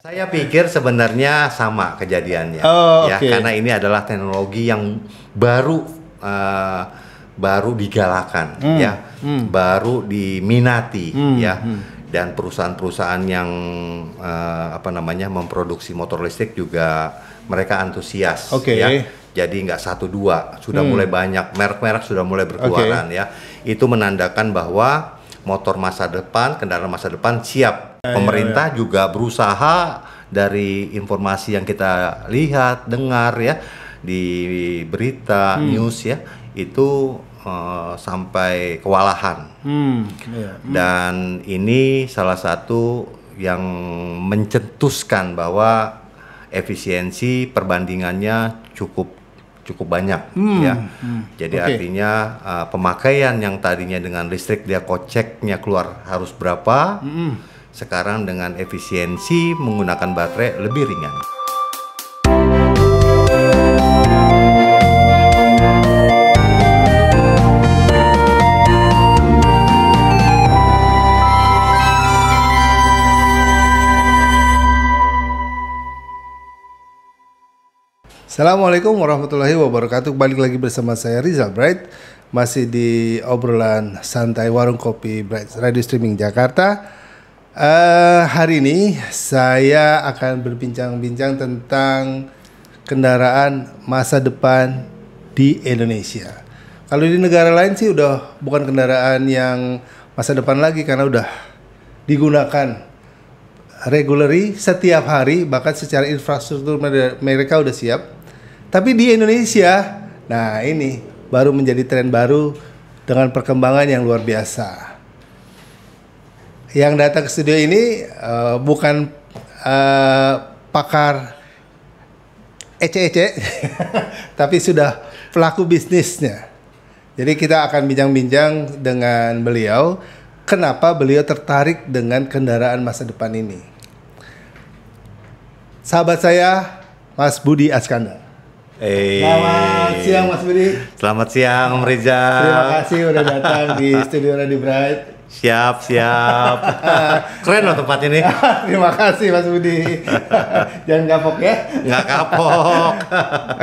Saya pikir sebenarnya sama kejadiannya, oh, ya okay. karena ini adalah teknologi yang baru uh, baru digalakan, hmm, ya, hmm. baru diminati, hmm, ya, hmm. dan perusahaan-perusahaan yang uh, apa namanya memproduksi motor listrik juga mereka antusias, okay. ya, jadi nggak satu dua, sudah hmm. mulai banyak merek-merek sudah mulai berkeluaran, okay. ya, itu menandakan bahwa motor masa depan, kendaraan masa depan siap Iya, Pemerintah iya. juga berusaha dari informasi yang kita lihat, dengar ya di berita, hmm. news ya itu uh, sampai kewalahan. Hmm. Iya. Hmm. Dan ini salah satu yang mencetuskan bahwa efisiensi perbandingannya cukup cukup banyak hmm, ya. Hmm, Jadi okay. artinya uh, pemakaian yang tadinya dengan listrik dia koceknya keluar harus berapa? Hmm sekarang dengan efisiensi menggunakan baterai lebih ringan. Assalamualaikum warahmatullahi wabarakatuh. Balik lagi bersama saya Rizal Bright masih di obrolan santai warung kopi Bright Radio Streaming Jakarta Uh, hari ini saya akan berbincang-bincang tentang kendaraan masa depan di Indonesia. Kalau di negara lain sih udah bukan kendaraan yang masa depan lagi karena udah digunakan regularly setiap hari bahkan secara infrastruktur mereka udah siap. Tapi di Indonesia, nah ini baru menjadi tren baru dengan perkembangan yang luar biasa yang datang ke studio ini uh, bukan uh, pakar ece-ece, tapi sudah pelaku bisnisnya. Jadi kita akan bincang-bincang dengan beliau, kenapa beliau tertarik dengan kendaraan masa depan ini. Sahabat saya, Mas Budi Askanda. Hey. Eh. Selamat siang Mas Budi. Selamat siang Om Riza. Terima kasih sudah datang di studio Radio Bright. Siap, siap. Keren loh tempat ini. Terima kasih Mas Budi. Jangan kapok ya. Nggak kapok.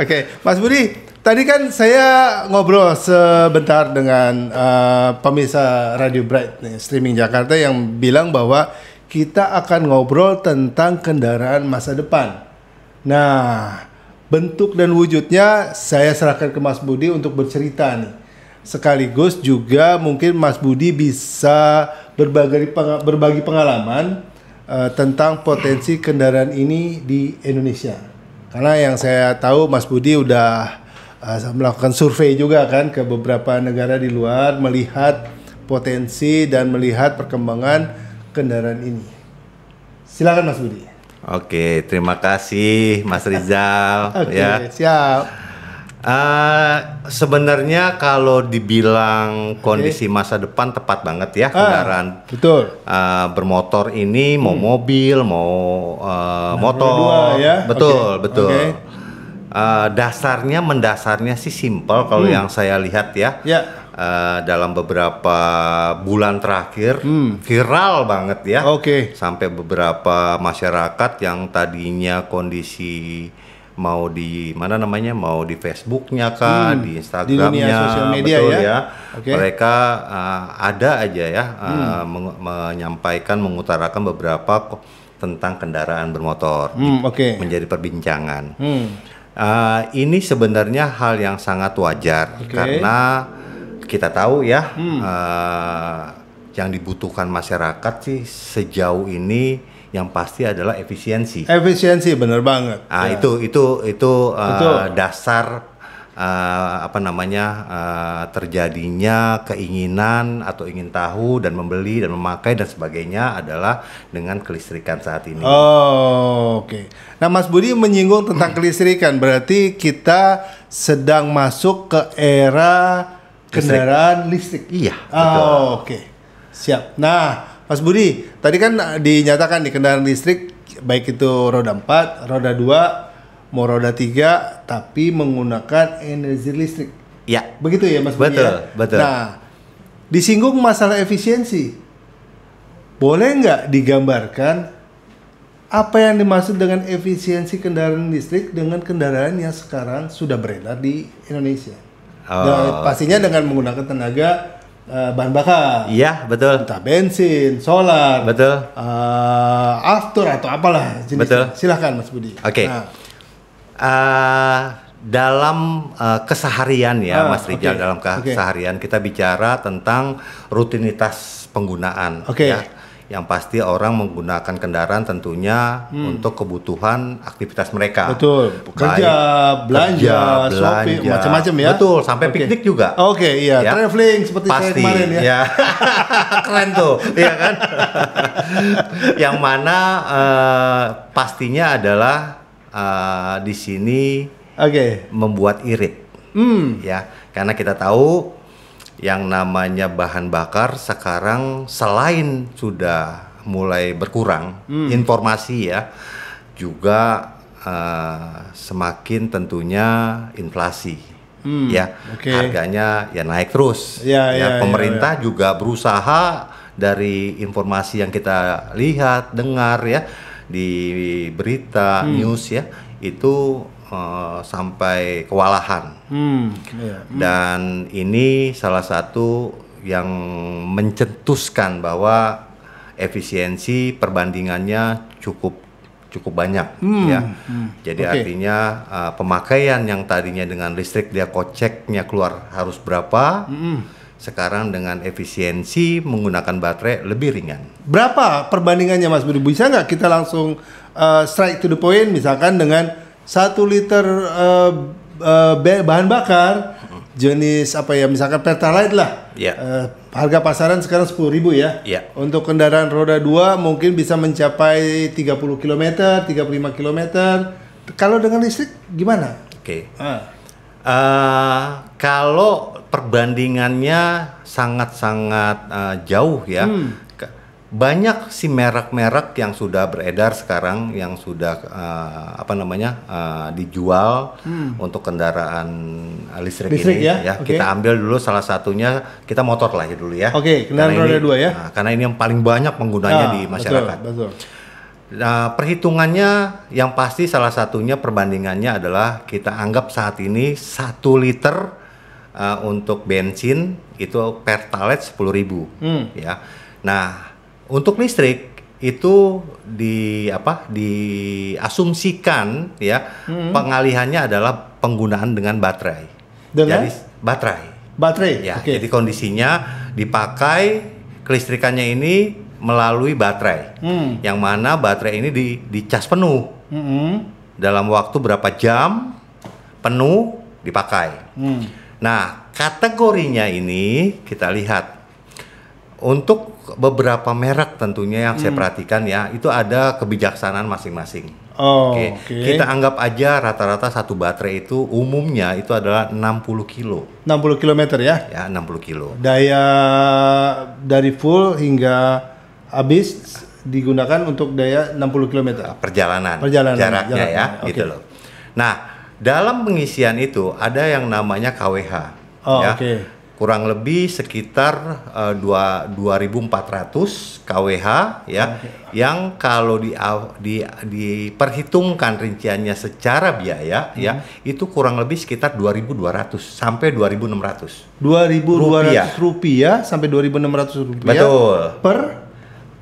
Oke, okay. Mas Budi, tadi kan saya ngobrol sebentar dengan uh, pemirsa Radio Bright nih, streaming Jakarta yang bilang bahwa kita akan ngobrol tentang kendaraan masa depan. Nah, bentuk dan wujudnya saya serahkan ke Mas Budi untuk bercerita nih sekaligus juga mungkin Mas Budi bisa berbagi berbagi pengalaman uh, tentang potensi kendaraan ini di Indonesia. Karena yang saya tahu Mas Budi udah uh, melakukan survei juga kan ke beberapa negara di luar melihat potensi dan melihat perkembangan kendaraan ini. Silakan Mas Budi. Oke, terima kasih Mas Rizal. Oke, ya. siap. Uh, sebenarnya kalau dibilang kondisi okay. masa depan tepat banget ya ah, kendaraan. Ah, betul. Uh, bermotor ini hmm. mau mobil, mau uh, motor. Dua, ya? Betul, okay. betul. Okay. Uh, dasarnya mendasarnya sih simple kalau hmm. yang saya lihat ya. Yeah. Ya. Uh, dalam beberapa bulan terakhir hmm. viral banget ya. Okay. Sampai beberapa masyarakat yang tadinya kondisi mau di mana namanya mau di Facebooknya kah hmm, di Instagramnya sosial media betul ya, ya. Okay. mereka uh, ada aja ya eh, hmm. menyampaikan mengutarakan beberapa tentang kendaraan bermotor hmm, okay. menjadi perbincangan hmm. uh, ini sebenarnya hal yang sangat wajar okay. karena kita tahu ya hmm. uh, yang dibutuhkan masyarakat sih sejauh ini yang pasti adalah efisiensi. Efisiensi benar banget. Ah ya. itu itu itu uh, dasar uh, apa namanya uh, terjadinya keinginan atau ingin tahu dan membeli dan memakai dan sebagainya adalah dengan kelistrikan saat ini. Oh, oke. Okay. Nah, Mas Budi menyinggung tentang kelistrikan, berarti kita sedang masuk ke era kendaraan listrik. listrik. Iya. Oh, oke. Okay. Siap. Nah, Mas Budi, tadi kan eh, dinyatakan di kendaraan listrik baik itu roda 4, roda 2, mau roda 3 tapi menggunakan energi listrik. Ya. Begitu ya Mas Budi. Ya? Betul, ya? betul. Nah, disinggung masalah efisiensi. Boleh nggak digambarkan apa yang dimaksud dengan efisiensi kendaraan listrik dengan kendaraan yang sekarang sudah beredar di Indonesia? Oh, nah, pastinya okay. dengan menggunakan tenaga uh, bahan bakar. Iya, betul. Entah bensin, solar. Betul. Uh, eh, after atau apalah jenisnya. Betul. Silahkan Mas Budi. Oke. Okay. Nah. Uh, dalam uh, keseharian ya ah, Mas Rijal okay. dalam keseharian okay. kita bicara tentang rutinitas penggunaan. Oke. Okay. Ya yang pasti orang menggunakan kendaraan tentunya hmm. untuk kebutuhan aktivitas mereka. Betul. Kerja, belanja, kerja, shopping, macam-macam ya. Betul, sampai okay. piknik juga. Oke, okay, iya. Ya. Traveling seperti pasti, saya kemarin ya. ya. Keren tuh, iya kan? yang mana uh, pastinya adalah uh, di sini okay. membuat irit. Hmm. Ya, karena kita tahu yang namanya bahan bakar sekarang selain sudah mulai berkurang hmm. informasi ya juga uh, semakin tentunya inflasi hmm. ya okay. harganya ya naik terus ya, ya, ya, ya pemerintah ya, ya. juga berusaha dari informasi yang kita lihat dengar ya di berita hmm. news ya itu uh, sampai kewalahan Hmm. Iya. hmm, Dan ini salah satu yang mencetuskan bahwa efisiensi perbandingannya cukup cukup banyak hmm, ya. Hmm, Jadi okay. artinya uh, pemakaian yang tadinya dengan listrik dia koceknya keluar harus berapa? Hmm. Sekarang dengan efisiensi menggunakan baterai lebih ringan. Berapa perbandingannya Mas Budi? Bisa nggak kita langsung uh, strike to the point misalkan dengan satu liter uh, uh, bahan bakar jenis apa ya misalkan pertalite lah ya. uh, harga pasaran sekarang sepuluh ribu ya ya untuk kendaraan roda dua mungkin bisa mencapai 30 km 35 km kalau dengan listrik gimana oke okay. uh. uh, eh, kalau perbandingannya sangat-sangat uh, jauh ya hmm banyak si merek-merek yang sudah beredar sekarang yang sudah uh, apa namanya uh, dijual hmm. untuk kendaraan eh, listrik, listrik ini ya, ya. Okay. kita ambil dulu salah satunya kita motor lah ya dulu ya oke okay, kendaraan karena roda ini, dua ya nah, karena ini yang paling banyak penggunanya ah, di masyarakat betul, betul. Nah, perhitungannya yang pasti salah satunya perbandingannya adalah kita anggap saat ini satu liter uh, untuk bensin itu per talet sepuluh ribu hmm. ya nah untuk listrik itu di apa diasumsikan ya hmm. pengalihannya adalah penggunaan dengan baterai. Dengan? Jadi baterai. Baterai. Ya, okay. jadi kondisinya dipakai kelistrikannya ini melalui baterai. Hmm. Yang mana baterai ini di dicas penuh. Hmm. Dalam waktu berapa jam penuh dipakai. Hmm. Nah, kategorinya ini kita lihat untuk beberapa merek tentunya yang hmm. saya perhatikan ya, itu ada kebijaksanaan masing-masing. Oh, Oke. Okay. Okay. Kita anggap aja rata-rata satu baterai itu umumnya itu adalah 60 kilo. 60 kilometer ya? Ya, 60 kilo. Daya dari full hingga habis digunakan untuk daya 60 km perjalanan. Perjalanan. Jaraknya ya, jaraknya ya, okay. gitu loh. Nah, dalam pengisian itu ada yang namanya KWH. Oh, ya. Okay kurang lebih sekitar dua ribu empat ratus KWH ya okay. yang kalau di, di diperhitungkan rinciannya secara biaya hmm. ya itu kurang lebih sekitar dua dua ribu ratus sampai dua dua ribu enam ratus ribu dua ratus rupiah sampai dua 2600 rupiah Betul. per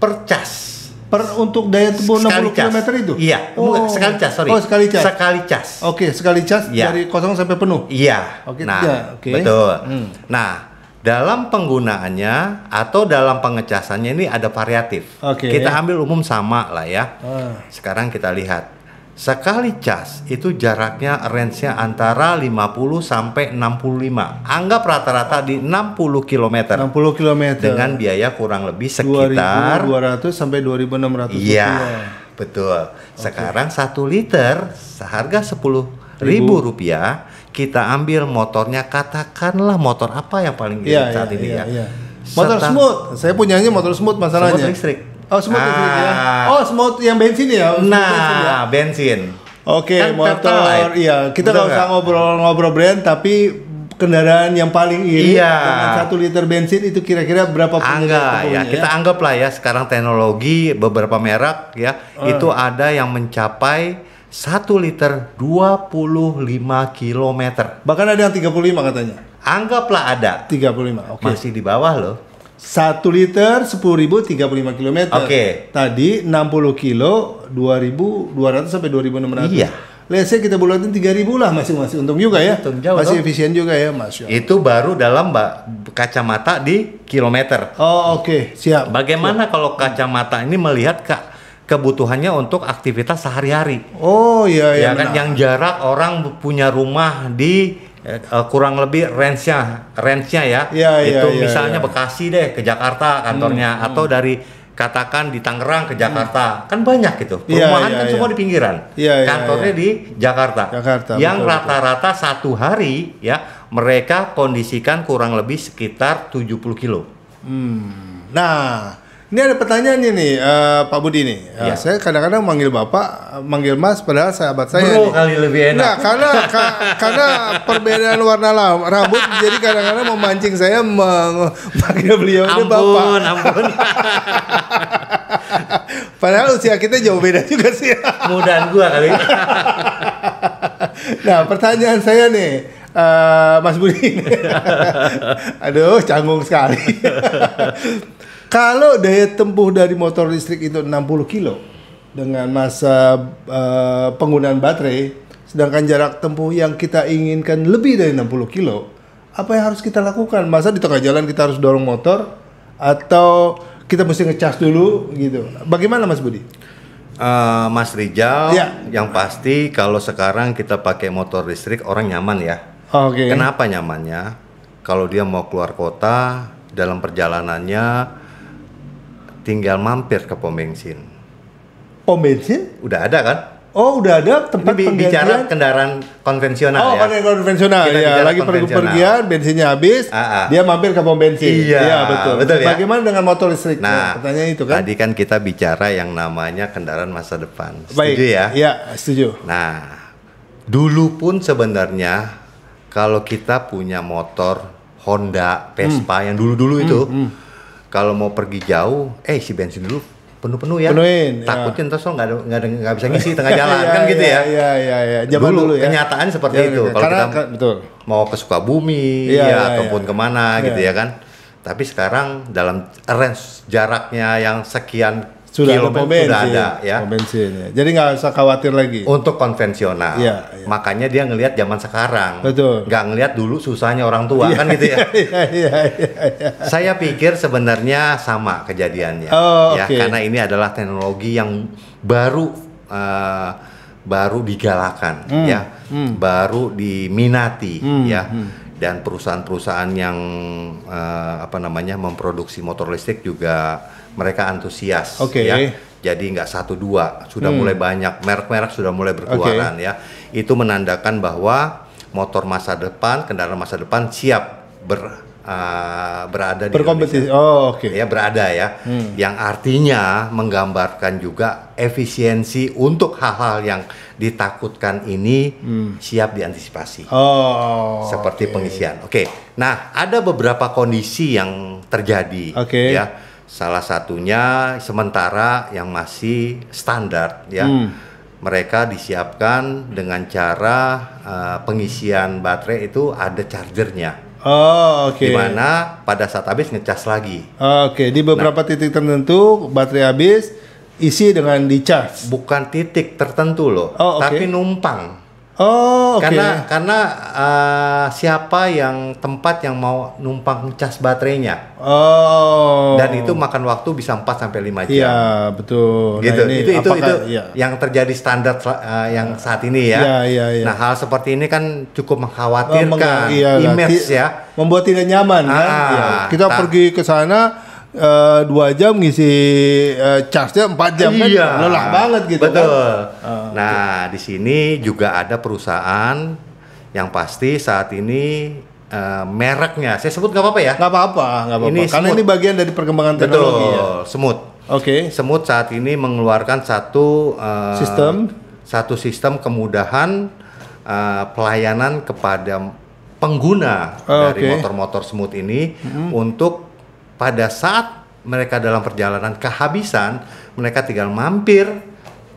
per cas per untuk daya tempuh 60 cas. km itu? Iya, oh. sekali cas, sorry. Oh, sekali cas. Sekali cas. Oke, okay, sekali cas ya. dari kosong sampai penuh. Iya. Oke, okay, nah, tiga. Okay. Betul. Hmm. Nah, dalam penggunaannya atau dalam pengecasannya ini ada variatif. Okay. Kita ambil umum sama lah ya. Ah. Sekarang kita lihat Sekali cas itu jaraknya range-nya antara 50 sampai 65. Anggap rata-rata di 60 km. 60 km. Dengan biaya kurang lebih sekitar 2200 sampai 2600. Iya. Ya. Betul. Sekarang satu 1 liter seharga 10 ribu, rupiah, kita ambil motornya katakanlah motor apa yang paling irit ya, saat ya, ini ya. ya. Motor Serta, smooth. Saya punyanya motor smooth masalahnya. Motor listrik Oh smooth ya? ah. ya. Oh smooth yang bensin ya. Smooth nah bensin. Ya? bensin. Oke okay, kan motor. Iya kita nggak usah ngobrol-ngobrol brand tapi kendaraan yang paling iri iya. dengan satu liter bensin itu kira-kira berapa Angga, ya, ya kita anggap lah ya sekarang teknologi beberapa merek ya uh. itu ada yang mencapai satu liter 25 km bahkan ada yang 35 katanya anggaplah ada 35 okay. masih di bawah loh 1 liter 10.035 km. Oke. Okay. Tadi 60 kilo 2.200 sampai 2.600. Iya. Lihat sih kita bulatin 3000 lah masing-masing untung juga ya. Untung jauh Masih dong. efisien juga ya, Mas. Itu baru dalam Mbak kacamata di kilometer. Oh, oke. Okay. Siap. Bagaimana Siap. kalau kacamata ini melihat Kak kebutuhannya untuk aktivitas sehari-hari. Oh iya iya. Ya kan benar. yang jarak orang punya rumah di Eh, kurang lebih range-nya range-nya ya. ya itu ya, misalnya ya. Bekasi deh ke Jakarta kantornya hmm, atau hmm. dari katakan di Tangerang ke Jakarta hmm. kan banyak gitu iya, perumahan ya, ya, kan ya. semua iya. di pinggiran ya, ya, kantornya ya. di Jakarta, Jakarta yang rata-rata satu hari ya mereka kondisikan kurang lebih sekitar 70 kilo hmm. nah ini ada pertanyaannya nih uh, Pak Budi nih. Uh, ya. Saya kadang-kadang manggil Bapak, manggil Mas padahal sahabat saya. Bro nih. kali lebih enak. Nah, karena ka, karena perbedaan warna rambut jadi kadang-kadang memancing saya memanggil beliau ini Bapak. Ampun, ampun. padahal usia kita jauh beda juga sih. Mudahan gua kali. nah, pertanyaan saya nih. Uh, Mas Budi, aduh canggung sekali. Kalau daya tempuh dari motor listrik itu 60 kilo dengan masa uh, penggunaan baterai, sedangkan jarak tempuh yang kita inginkan lebih dari 60 kilo, apa yang harus kita lakukan? Masa di tengah jalan kita harus dorong motor atau kita mesti ngecas dulu gitu. Bagaimana Mas Budi? Uh, Mas Rijal, ya. yang pasti kalau sekarang kita pakai motor listrik orang nyaman ya. Oke. Okay. Kenapa nyamannya? Kalau dia mau keluar kota dalam perjalanannya tinggal mampir ke pom bensin. Pom bensin? Udah ada kan? Oh, udah ada tempat Ini penggantian. bicara kendaraan konvensional oh, ya. Oh, kendaraan konvensional. Kita ya, lagi pergi-pergian, bensinnya habis, A ah, -a. Ah. dia mampir ke pom bensin. Iya, ya, betul. betul ya? Bagaimana dengan motor listrik? Nah, nah, pertanyaan itu kan. Tadi kan kita bicara yang namanya kendaraan masa depan. Setuju Baik. ya? Iya, setuju. Nah, dulu pun sebenarnya kalau kita punya motor Honda, Vespa hmm. yang dulu-dulu itu hmm, hmm kalau mau pergi jauh, eh si bensin dulu penuh-penuh ya. Penuhin. Takutin ya. terus lo nggak ada nggak bisa ngisi tengah ya, jalan ya, kan gitu ya. Iya iya iya. Zaman dulu, dulu ya. Kenyataan seperti ya, itu. Ya, kalau kita betul. mau ke Sukabumi ya, ya, ataupun ya. kemana ya. gitu ya kan. Tapi sekarang dalam range jaraknya yang sekian sudah ada pom bensin, ada ya. Pom bensin ya. Jadi nggak usah khawatir lagi. Untuk konvensional. Ya, ya. Makanya dia ngelihat zaman sekarang. Betul. Nggak ngelihat dulu susahnya orang tua ya, kan gitu ya. ya, ya, ya. Saya pikir sebenarnya sama kejadiannya. Oh, ya, okay. karena ini adalah teknologi yang baru uh, baru digalakan hmm, ya. Hmm. Baru diminati hmm, ya. Hmm dan perusahaan-perusahaan yang uh, apa namanya memproduksi motor listrik juga mereka antusias. Oke. Okay. Ya. Jadi nggak satu dua, sudah hmm. mulai banyak merek-merek sudah mulai berkeluaran okay. ya. Itu menandakan bahwa motor masa depan, kendaraan masa depan siap ber uh, berada di berkompetisi. Oh, oke. Okay. Ya berada ya. Hmm. Yang artinya menggambarkan juga efisiensi untuk hal-hal yang ditakutkan ini hmm. siap diantisipasi. Oh. Seperti okay. pengisian. Oke. Okay. Nah, ada beberapa kondisi yang terjadi okay. ya Salah satunya sementara yang masih standar ya. Hmm. Mereka disiapkan dengan cara uh, pengisian baterai itu ada chargernya. Oh, oke. Okay. Dimana pada saat habis ngecas lagi. oke, okay. di beberapa nah, titik tertentu baterai habis isi dengan di charge. Bukan titik tertentu loh, oh, okay. tapi numpang. Oh, okay. karena karena uh, siapa yang tempat yang mau numpang cas baterainya. Oh. Dan itu makan waktu bisa 4 sampai 5 jam. Iya, betul. Nah, gitu. Nah, ini itu itu ya. yang terjadi standar uh, yang saat ini ya. Iya, iya, iya. Nah, hal seperti ini kan cukup mengkhawatirkan oh, meng iya, image ya. Membuat tidak nyaman kan? ah, kan. Ya. Kita pergi ke sana Eh, dua uh, jam ngisi uh, charge-nya empat jam kan? iya. kan lelah banget gitu kan? betul kan? Uh, nah gitu. di sini juga ada perusahaan yang pasti saat ini Uh, mereknya, saya sebut nggak apa-apa ya? Nggak apa-apa, nggak apa-apa. Ini karena smooth. ini bagian dari perkembangan teknologi ya. Betul, ya. Semut. Oke. Okay. Semut saat ini mengeluarkan satu uh, sistem, satu sistem kemudahan uh, pelayanan kepada pengguna oh, dari motor-motor okay. semut ini mm -hmm. untuk pada saat mereka dalam perjalanan kehabisan, mereka tinggal mampir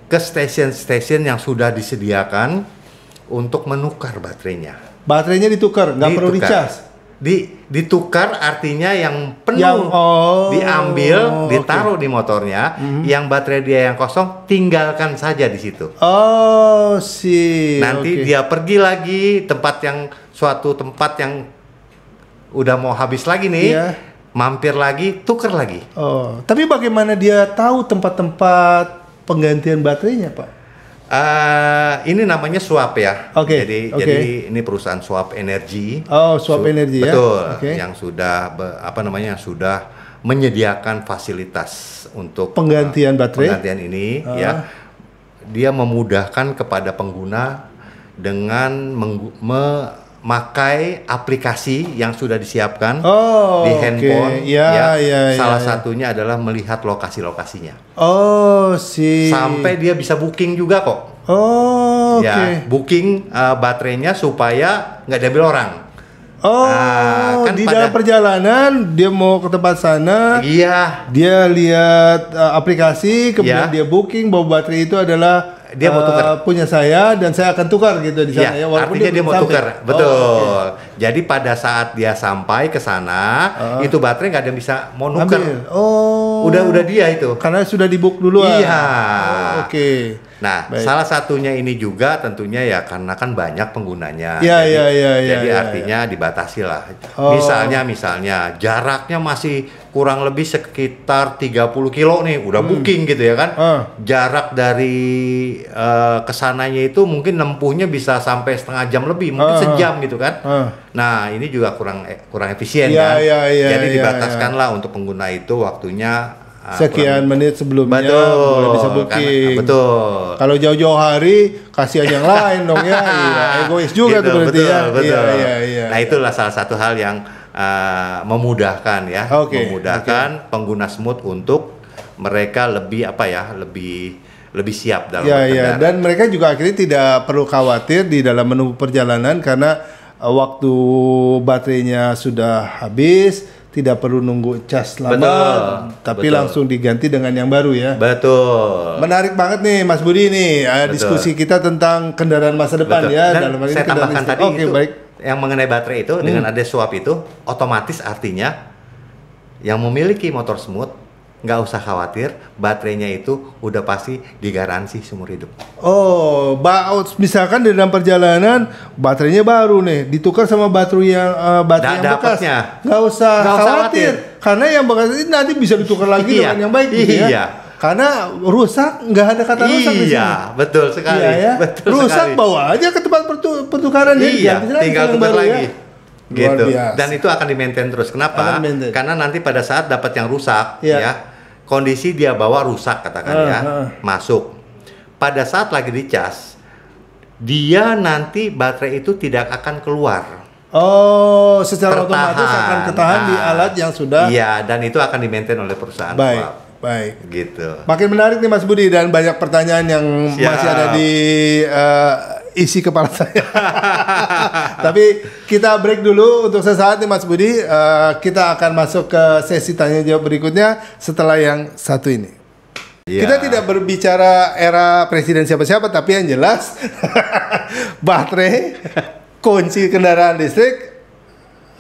ke stasiun-stasiun yang sudah disediakan untuk menukar baterainya. Baterainya ditukar, nggak perlu dicas. Di ditukar artinya yang penuh yang, oh, diambil, ditaruh okay. di motornya, hmm yang baterai dia yang kosong tinggalkan saja di situ. Oh, sih. Nanti okay. dia pergi lagi tempat yang suatu tempat yang udah mau habis lagi nih. Yeah mampir lagi, tuker lagi. Oh, tapi bagaimana dia tahu tempat-tempat penggantian baterainya, Pak? Uh, ini namanya swap ya. Oke. Okay, jadi okay. jadi ini perusahaan swap energi. Oh, swap su- energi ya. Betul. Okay. Yang sudah apa namanya yang sudah menyediakan fasilitas untuk penggantian uh, baterai. Penggantian ini uh. ya. Ah. Dia memudahkan kepada pengguna dengan me- makai aplikasi yang sudah disiapkan oh, di handphone. Okay. Ya, ya, ya, ya, salah ya, satunya adalah melihat lokasi-lokasinya. Oh, sih. Sampai dia bisa booking juga kok. Oh, ya, okay. booking uh, baterainya supaya nggak diambil orang. Oh, uh, kan di pada, dalam perjalanan dia mau ke tempat sana. Iya. Dia lihat uh, aplikasi, kemudian iya. dia booking bahwa baterai itu adalah dia mau tukar eh, punya saya dan saya akan tukar gitu di iya, sana ya, ya artinya dia, dia mau sampai. tukar oh, betul oh, okay. jadi pada saat dia sampai ke sana uh. itu baterai nggak ada yang bisa mau nuker Ambil. oh udah udah dia itu karena sudah dibuk dulu. iya oh, oke okay. Nah, Baik. salah satunya ini juga tentunya ya karena kan banyak penggunanya. Ya, jadi, ya, ya, ya, jadi ya, artinya ya. dibatasi lah. Oh. Misalnya misalnya jaraknya masih kurang lebih sekitar 30 kilo nih, udah hmm. booking gitu ya kan. Uh. Jarak dari uh, kesananya itu mungkin nempuhnya bisa sampai setengah jam lebih, mungkin uh. sejam gitu kan. Uh. Nah, ini juga kurang e, kurang efisien ya, kan. Ya, ya, jadi ya, dibataskan ya. untuk pengguna itu waktunya Ah, sekian menit sebelumnya betul, boleh bisa booking. betul. Kalau jauh-jauh hari kasihan yang lain dong ya. Iya, egois juga gitu, tuh berarti betul, ya. Betul. Iya, iya, iya. Nah, itulah salah satu hal yang uh, memudahkan ya, okay, memudahkan okay. pengguna smooth untuk mereka lebih apa ya, lebih lebih siap dalam ya, ya. dan mereka juga akhirnya tidak perlu khawatir di dalam menu perjalanan karena Eh, waktu baterainya sudah habis tidak perlu nunggu cas lama betul, tapi betul. langsung diganti dengan yang baru ya betul menarik banget nih Mas Budi nih eh, betul. diskusi kita tentang kendaraan masa depan betul. ya Dan dalam hal saya tambahkan tadi okay, itu, baik yang mengenai baterai itu hmm. dengan ada swap itu otomatis artinya yang memiliki motor smooth nggak usah khawatir, baterainya itu udah pasti digaransi seumur hidup. Oh, misalkan di dalam perjalanan baterainya baru nih, ditukar sama baterai yang uh, baterai da yang bekas, nggak usah usah khawatir. karena yang bekas ini nanti bisa ditukar lagi iya, dengan yang baik, gitu ya. Iya. Karena rusak nggak ada kata iya, rusak Iya, betul sekali. Iya, ya. betul rusak sekali. bawa aja ke tempat pertukaran iya, ya. tinggal tukar lagi. Ya gitu dan itu akan di maintain terus kenapa maintain. karena nanti pada saat dapat yang rusak yeah. ya kondisi dia bawa rusak katakan uh, ya, uh. masuk. Pada saat lagi dicas, dia nanti baterai itu tidak akan keluar. Oh, secara tertahan. otomatis akan ketahan nah, di alat yang sudah. Iya, dan itu akan dimaintain oleh perusahaan. Baik, baik. Gitu. Makin menarik nih Mas Budi dan banyak pertanyaan yang Siap. masih ada di uh, isi kepala saya. Tapi kita break dulu untuk sesaat nih Mas Budi. Uh, kita akan masuk ke sesi tanya jawab berikutnya setelah yang satu ini. Yeah. Kita tidak berbicara era presiden siapa-siapa, tapi yang jelas baterai, kunci kendaraan listrik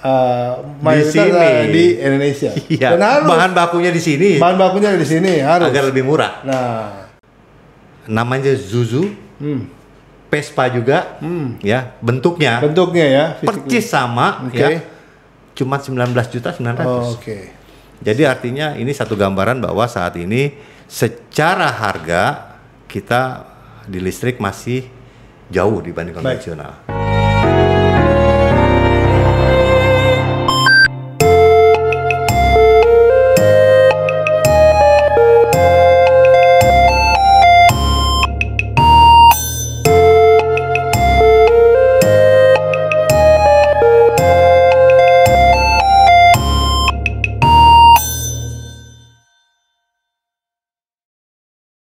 uh, di sini di Indonesia. Iya. Dan harus, bahan bakunya di sini. Bahan bakunya di sini harus agar lebih murah. Nah, namanya Zuzu. Hmm. Vespa juga, hmm. ya bentuknya. Bentuknya ya. Percis sama, okay. ya. Cuma 19 juta 900. Oh, Okay. Jadi artinya ini satu gambaran bahwa saat ini secara harga kita di listrik masih jauh dibanding konvensional. Baik.